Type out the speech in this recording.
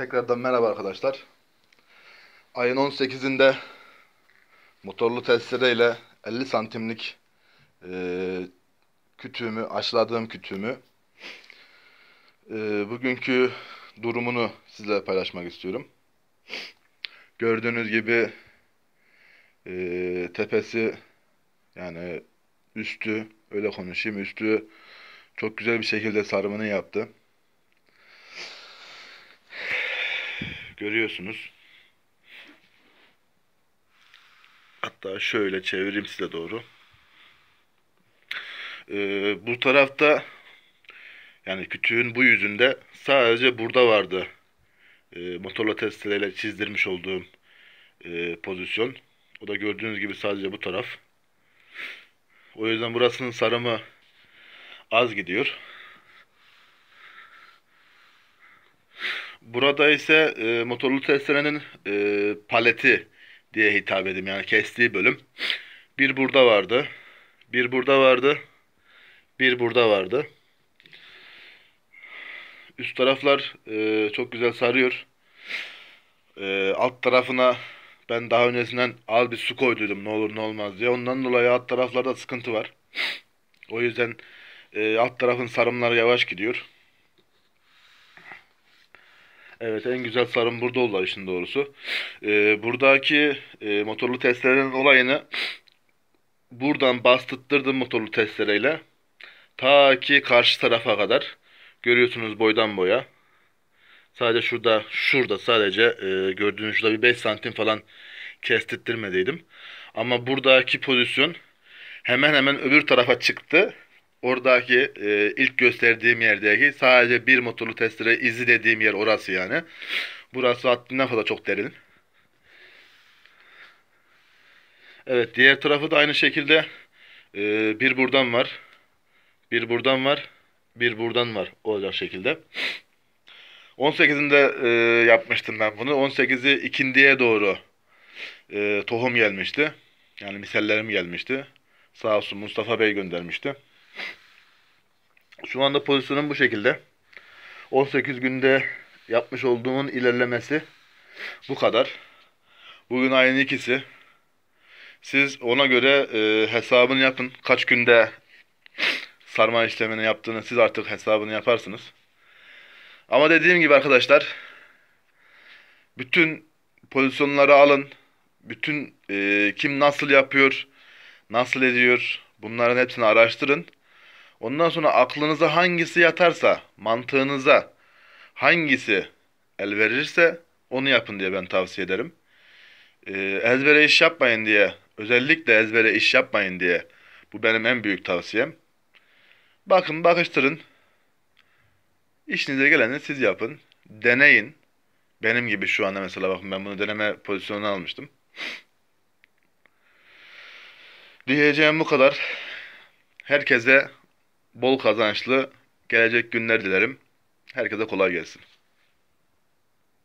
Tekrardan merhaba arkadaşlar. Ayın 18'inde motorlu testereyle 50 santimlik e, kütüğümü, aşıladığım kütüğümü e, bugünkü durumunu sizle paylaşmak istiyorum. Gördüğünüz gibi e, tepesi yani üstü öyle konuşayım üstü çok güzel bir şekilde sarımını yaptı. Görüyorsunuz. Hatta şöyle çevireyim size doğru. Ee, bu tarafta yani kütüğün bu yüzünde sadece burada vardı. Ee, motorla testereyle çizdirmiş olduğum e, pozisyon. O da gördüğünüz gibi sadece bu taraf. O yüzden burasının sarımı az gidiyor. Burada ise e, motorlu testerenin e, paleti diye hitap edeyim yani kestiği bölüm. Bir burada vardı. Bir burada vardı. Bir burada vardı. Üst taraflar e, çok güzel sarıyor. E, alt tarafına ben daha öncesinden al bir su koyduydum ne olur ne olmaz diye. Ondan dolayı alt taraflarda sıkıntı var. O yüzden e, alt tarafın sarımları yavaş gidiyor. Evet en güzel sarım burada oldular işin doğrusu. Ee, buradaki e, motorlu testlerin olayını buradan bastırttırdım motorlu testereyle. Ta ki karşı tarafa kadar. Görüyorsunuz boydan boya. Sadece şurada, şurada sadece e, gördüğünüz şurada bir 5 santim falan kestirtmediydim. Ama buradaki pozisyon hemen hemen öbür tarafa çıktı. Oradaki e, ilk gösterdiğim yerdeki sadece bir motorlu testere izi dediğim yer orası yani. Burası haddinden fazla çok derin. Evet diğer tarafı da aynı şekilde e, bir buradan var. Bir buradan var. Bir buradan var olacak şekilde. 18'inde e, yapmıştım ben bunu. 18'i ikindiye doğru e, tohum gelmişti. Yani misallerim gelmişti. Sağ olsun Mustafa Bey göndermişti. Şu anda pozisyonum bu şekilde. 18 günde yapmış olduğumun ilerlemesi bu kadar. Bugün aynı ikisi. Siz ona göre e, hesabını yapın. Kaç günde sarma işlemini yaptığını siz artık hesabını yaparsınız. Ama dediğim gibi arkadaşlar bütün pozisyonları alın. Bütün e, kim nasıl yapıyor, nasıl ediyor bunların hepsini araştırın. Ondan sonra aklınıza hangisi yatarsa, mantığınıza hangisi el verirse onu yapın diye ben tavsiye ederim. Ee, ezbere iş yapmayın diye, özellikle ezbere iş yapmayın diye. Bu benim en büyük tavsiyem. Bakın, bakıştırın. İşinize geleni siz yapın. Deneyin. Benim gibi şu anda mesela bakın ben bunu deneme pozisyonuna almıştım. Diyeceğim bu kadar. Herkese bol kazançlı gelecek günler dilerim. Herkese kolay gelsin.